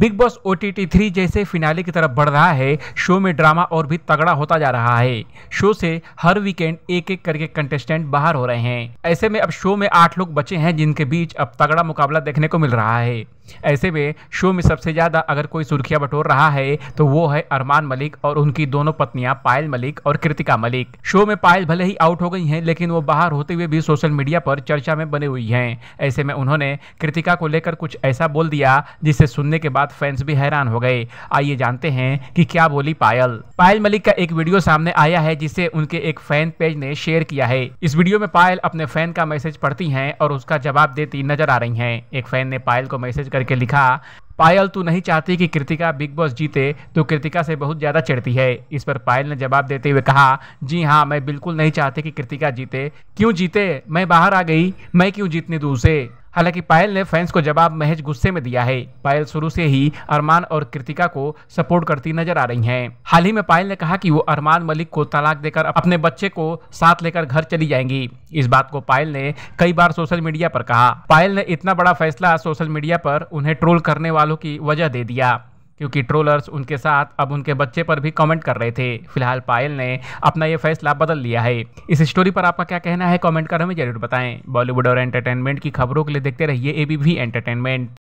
big Boss O T T three जैसे finale की तरफ बढ़ रहा है शो में ड्रामा और भी तगड़ा होता जा रहा है शो से हर वीकेंड एक एक करके कंटेस्टेंट बाहर हो रहे हैं ऐसे में अब शो में आठ लोग बचे हैं जिनके बीच अब तगड़ा मुकाबला देखने को मिल रहा है ऐसे में शो में सबसे ज़्यादा अगर कोई सुर्खियां बटोर रहा है तो वो है अरमान मलिक और उनकी दोनों पत्नियां पायल मलिक और कृतिका मलिक शो में पायल भले ही आउट हो गई हैं लेकिन वो बाहर होते हुए भी सोशल मीडिया पर चर्चा में बनी हुई हैं ऐसे में उन्होंने कृतिका को लेकर कुछ ऐसा बोल दिया जिसे सुनने के बाद बाद फैंस भी हैरान हो गए आइए जानते हैं कि क्या बोली पायल पायल मलिक का एक वीडियो सामने आया है जिसे उनके एक फैन पेज ने शेयर किया है इस वीडियो में पायल अपने फैन का मैसेज पढ़ती है और उसका जवाब देती नजर आ रही है एक फैन ने पायल को मैसेज करके लिखा पायल तू नहीं चाहती कि कृतिका बिग बॉस जीते तो कृतिका से बहुत ज़्यादा चढ़ती है इस पर पायल ने जवाब देते हुए कहा जी हाँ मैं बिल्कुल नहीं चाहती कि कृतिका जीते क्यों जीते मैं बाहर आ गई मैं क्यों जीतने दूँ उसे हालांकि पायल ने फैंस को जवाब महज गुस्से में दिया है पायल शुरू से ही अरमान और कृतिका को सपोर्ट करती नजर आ रही हैं हाल ही में पायल ने कहा कि वो अरमान मलिक को तलाक देकर अपने बच्चे को साथ लेकर घर चली जाएंगी इस बात को पायल ने कई बार सोशल मीडिया पर कहा पायल ने इतना बड़ा फैसला सोशल मीडिया पर उन्हें ट्रोल करने वालों की वजह दे दिया क्योंकि ट्रोलर्स उनके साथ अब उनके बच्चे पर भी कमेंट कर रहे थे फिलहाल पायल ने अपना यह फैसला बदल लिया है इस स्टोरी पर आपका क्या कहना है कमेंट कर हमें जरूर बताएं बॉलीवुड और एंटरटेनमेंट की खबरों के लिए देखते रहिए एबीवी एंटरटेनमेंट